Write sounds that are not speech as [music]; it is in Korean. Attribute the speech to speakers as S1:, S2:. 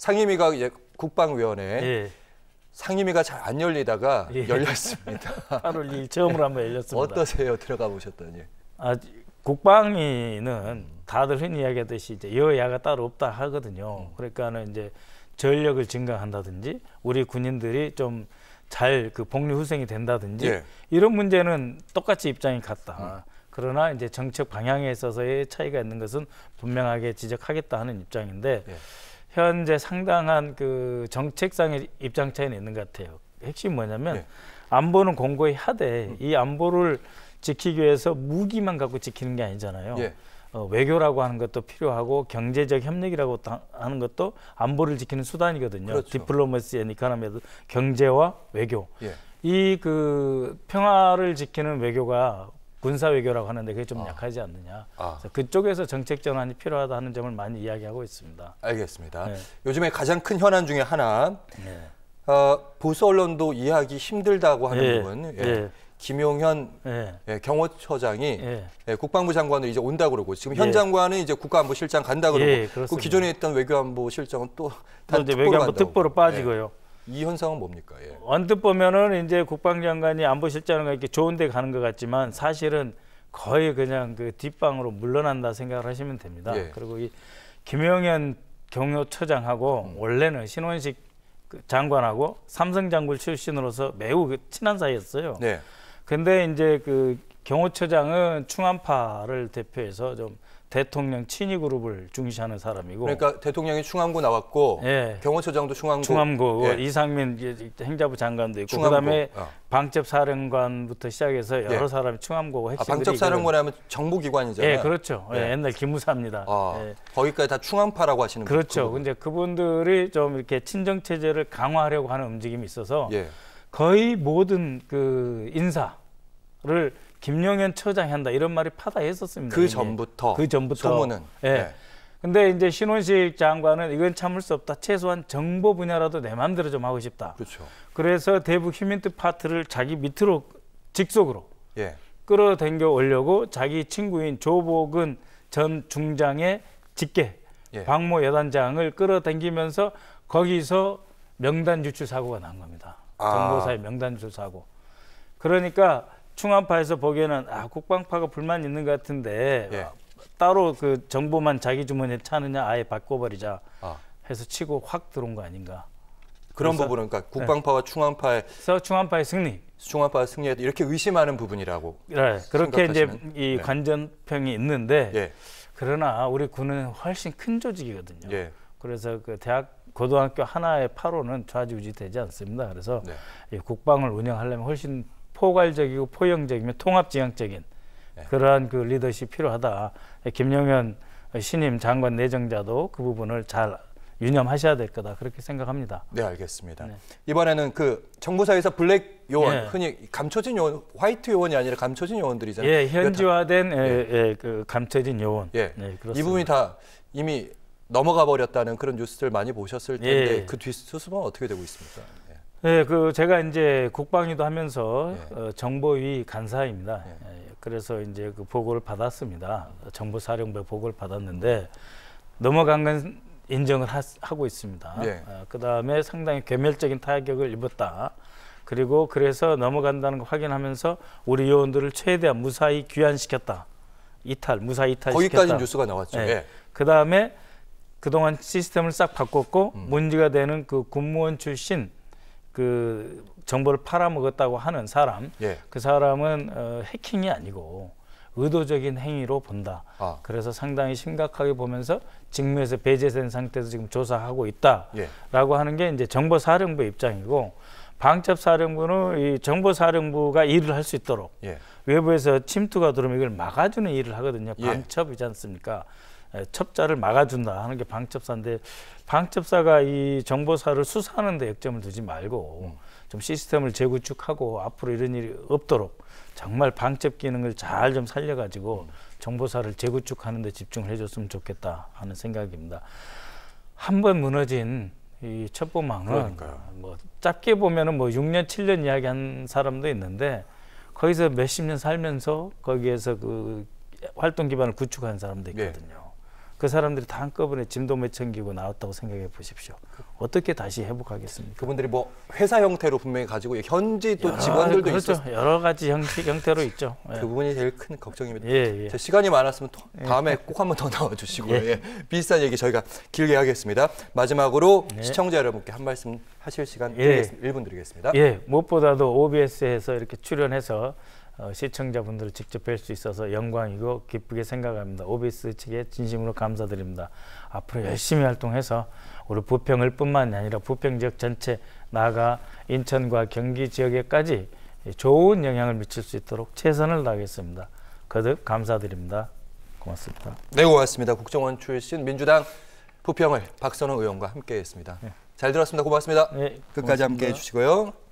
S1: 상임위가 이제 국방위원회 예. 상임위가 잘 안 열리다가 예.
S2: 열렸습니다. 8월 [laughs] 2일 처음으로 한번 열렸습니다. 어떠세요?
S1: 들어가 보셨더니.
S2: 아, 국방위는 다들 흔히 이야기하듯이 이제 여야가 따로 없다 하거든요. 음. 그러니까는 이제 전력을 증강한다든지 우리 군인들이 좀 잘 그 복리 후생이 된다든지 예. 이런 문제는 똑같이 입장이 같다. 음. 그러나 이제 정책 방향에 있어서의 차이가 있는 것은 분명하게 지적하겠다 하는 입장인데 예. 현재 상당한 그 정책상의 입장 차이는 있는 것 같아요. 핵심 뭐냐면 네. 안보는 공고히 하되 음. 이 안보를 지키기 위해서 무기만 갖고 지키는 게 아니잖아요. 예. 어, 외교라고 하는 것도 필요하고 경제적 협력이라고 하는 것도 안보를 지키는 수단이거든요. 그렇죠. 디플로머시 의니카나메도 경제와 외교. 예. 이그 평화를 지키는 외교가 군사 외교라고 하는데 그게 좀 아. 약하지 않느냐. 아. 그쪽에서 정책 전환이 필요하다 하는 점을 많이 이야기하고 있습니다. 알겠습니다. 네.
S1: 요즘에 가장 큰 현안 중에 하나 네. 어, 보수 언론도 이해하기 힘들다고 하는 예. 부분. 예. 예. 김용현 예. 예 경호처장이 예. 예 국방부 장관도 이제 온다 그러고 지금 현 예. 장관은 이제 국가안보실장 간다 그러고 예, 그 기존에 있던 외교안보실장은 또다
S2: 특보로 외교안보 특보로 빠지고요. 이 현상은 뭡니까? 예. 언뜻 보면은 이제 국방장관이 안보실장과 이렇게 좋은데 가는 것 같지만 사실은 거의 그냥 그 뒷방으로 물러난다 생각을 하시면 됩니다. 예. 그리고 이 김영현 경호처장하고 음. 원래는 신원식 그 장관하고 삼성 장군 출신으로서 매우 그 친한 사이였어요. 네. 근데 이제 그 경호처장은 충한파를 대표해서 좀 대통령 친위 그룹을 중시하는 사람이고 그러니까
S1: 대통령이 충암고 나왔고
S2: 예. 경호처장도 충암고 충암고 그 예. 이상민 행자부 장관도 있고 충암고. 그다음에 어. 방첩사령관부터 시작해서 예. 여러 예. 사람이 충암고 핵심 아, 방첩사령관이면
S1: 정보기관이잖아요. 예, 그렇죠.
S2: 예, 예. 옛날 기무사입니다. 아, 예. 거기까지 다 충암파라고 하시는 그렇죠. 근데 그분들이 좀 이렇게 친정 체제를 강화하려고 하는 움직임이 있어서 예. 거의 모든 그 인사 를 김영현 처장이 한다 이런 말이 파다했었습니다. 그 전부터 그 전부터 소문은 예. 네. 근데 이제 신원식 장관은 이건 참을 수 없다. 최소한 정보 분야라도 내 마음대로 좀 하고 싶다. 그렇죠. 그래서 대북 휴민트 파트를 자기 밑으로 직속으로 예. 끌어당겨 올려고 자기 친구인 조복은 전 중장의 직계 예. 박모 여단장을 끌어당기면서 거기서 명단 유출 사고가 난 겁니다. 아. 정보사의 명단 유출 사고. 그러니까 충한파에서 보기에는 아 국방파가 불만 있는 것 같은데 예. 따로 그 정보만 자기 주머니에 차느냐 아예 바꿔버리자 아. 해서 치고 확 들어온 거 아닌가. 그런 그래서, 부분은 그러니까 네. 국방파와 네. 충한파의 서 충한파의 승리.
S1: 충한파의 승리에 이렇게 의심하는 부분이라고.
S2: 네, 그렇게 생각하시는? 이제 이 네. 관전평이 있는데 예. 그러나 우리 군은 훨씬 큰 조직이거든요. 예. 그래서 그 대학 고등학교 하나의 파로는 좌지우지 되지 않습니다. 그래서 네. 국방을 운영하려면 훨씬 포괄적이고 포용적이며 통합지향적인 네. 그러한 그 리더십 이 필요하다. 김영현 신임 장관 내정자도 그 부분을 잘 유념하셔야 될 거다 그렇게 생각합니다. 네 알겠습니다. 네.
S1: 이번에는 그 정부사에서 블랙 요원 예. 흔히 감춰진 요원 화이트 요원이 아니라 감춰진 요원들이잖아요. 예
S2: 현지화된 다, 예, 예. 예, 그 감춰진 요원. 예 네, 그렇습니다. 이 부분이
S1: 다 이미 넘어가 버렸다는 그런 뉴스들 많이 보셨을 텐데 예. 그 뒷수습은 어떻게 되고 있습니까?
S2: 예, 그 제가 이제 국방위도 하면서 예. 어, 정보위 간사입니다. 예. 예, 그래서 이제 그 보고를 받았습니다. 정보사령부의 보고를 받았는데 넘어간 건 인정을 하, 고 있습니다. 예. 어, 그 다음에 상당히 괴멸적인 타격을 입었다. 그리고 그래서 넘어간다는 걸 확인하면서 우리 요원들을 최대한 무사히 귀환시켰다. 이탈, 무사히 이탈시 거기까지 뉴스가 나왔죠. 예. 예. 그 다음에 그동안 시스템을 싹 바꿨고 음. 문제가 되는 그 군무원 출신 그 정보를 팔아먹었다고 하는 사람 예. 그 사람은 어, 해킹이 아니고 의도적인 행위로 본다. 아. 그래서 상당히 심각하게 보면서 직무에서 배제된 상태에서 지금 조사하고 있다라고 예. 하는 게 이제 정보사령부 입장이고 방첩사령부는 이 정보사령부가 일을 할 수 있도록 예. 외부에서 침투가 들어오면 이걸 막아주는 일을 하거든요. 예. 방첩이지 않습니까? 첩자를 막아준다 하는 게 방첩사인데 방첩사가 이 정보사를 수사하는 데 역점을 두지 말고 음. 좀 시스템을 재구축하고 앞으로 이런 일이 없도록 정말 방첩 기능을 잘 좀 살려가지고 음. 정보사를 재구축하는 데 집중을 해줬으면 좋겠다 하는 생각입니다. 한 번 무너진 이 첩보망은 뭐 짧게 보면은 뭐 6년 7년 이야기한 사람도 있는데 거기서 몇십 년 살면서 거기에서 그 활동 기반을 구축한 사람도 네. 있거든요. 네. 그 사람들이 다 한꺼번에 짐도 못 챙기고 나왔다고 생각해 보십시오. 어떻게 다시 회복하겠습니까? 그분들이 뭐 회사 형태로 분명히 가지고 현지 또 아, 직원들도 그렇죠. 있었... 여러 가지 형태, 형태로 있죠. 예. 그 부분이 제일 큰 걱정입니다. 예, 예. 시간이 많았으면
S1: 예. 다음에 예. 꼭한번 더 나와주시고요. 예. 비슷한 얘기 저희가 길게 하겠습니다. 마지막으로 네. 시청자 여러분께 한 말씀
S2: 하실 시간 예. 드리겠, 1분 드리겠습니다. 예, 무엇보다도 OBS에서 이렇게 출연해서 어, 시청자분들을 직접 뵐 수 있어서 영광이고 기쁘게 생각합니다. OBS 측에 진심으로 감사드립니다. 앞으로 열심히 활동해서 우리 부평을 뿐만 아니라 부평 지역 전체 나가 인천과 경기 지역에까지 좋은 영향을 미칠 수 있도록 최선을 다하겠습니다. 거듭 감사드립니다. 고맙습니다.
S1: 네, 고맙습니다. 국정원 출신 민주당 부평을 박선호 의원과 함께했습니다. 네. 잘 들었습니다. 고맙습니다. 네, 끝까지 함께해 주시고요.